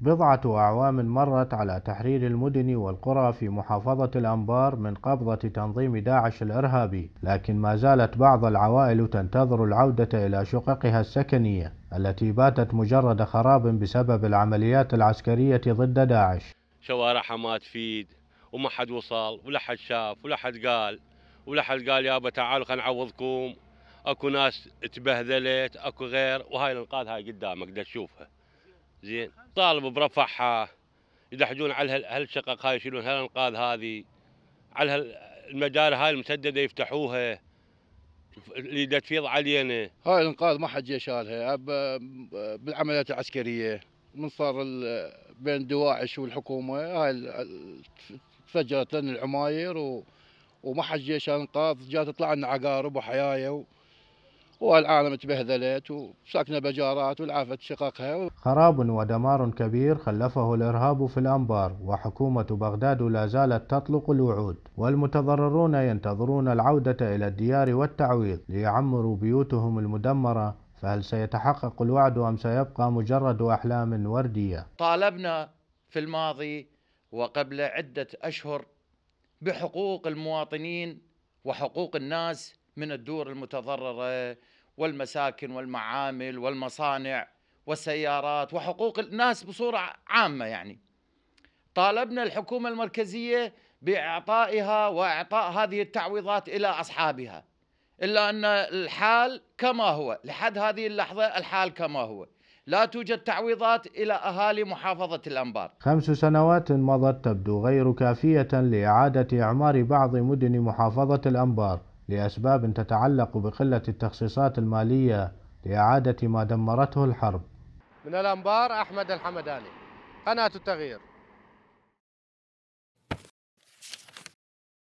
بضعة أعوام مرت على تحرير المدن والقرى في محافظة الأنبار من قبضة تنظيم داعش الإرهابي، لكن ما زالت بعض العوائل تنتظر العودة إلى شققها السكنية التي باتت مجرد خراب بسبب العمليات العسكرية ضد داعش. شوارع ما تفيد وما حد وصل ولا حد شاف ولا حد قال ولا حد قال يابا تعالوا خلينا نعوضكم. اكو ناس تبهذلت اكو غير وهاي الانقاذ هاي قدامك دا تشوفها. زين طالبوا برفعها يدحجون على هالشقق هاي يشيلون هالانقاذ هذه على المجاري هاي المسدده يفتحوها اللي تفيض علينا هاي الانقاذ ما حد جه شالها بالعمليات العسكريه من صار بين دواعش والحكومه هاي تفجرت لنا العماير و... وما حد جه شال انقاذ جات تطلع لنا عقارب وحيايه والعالم تبهذلت وساكنه بجارات والعافت شققها خراب ودمار كبير خلفه الارهاب في الانبار وحكومه بغداد لا زالت تطلق الوعود والمتضررون ينتظرون العوده الى الديار والتعويض ليعمروا بيوتهم المدمره فهل سيتحقق الوعد ام سيبقى مجرد احلام ورديه؟ طالبنا في الماضي وقبل عده اشهر بحقوق المواطنين وحقوق الناس من الدور المتضررة والمساكن والمعامل والمصانع والسيارات وحقوق الناس بصورة عامة يعني طالبنا الحكومة المركزية بإعطائها وإعطاء هذه التعويضات إلى أصحابها إلا أن الحال كما هو لحد هذه اللحظة الحال كما هو لا توجد تعويضات إلى أهالي محافظة الأنبار خمس سنوات مضت تبدو غير كافية لإعادة إعمار بعض مدن محافظة الأنبار لأسباب تتعلق بقلة التخصيصات المالية لإعادة ما دمرته الحرب من الأنبار أحمد الحمداني قناة التغيير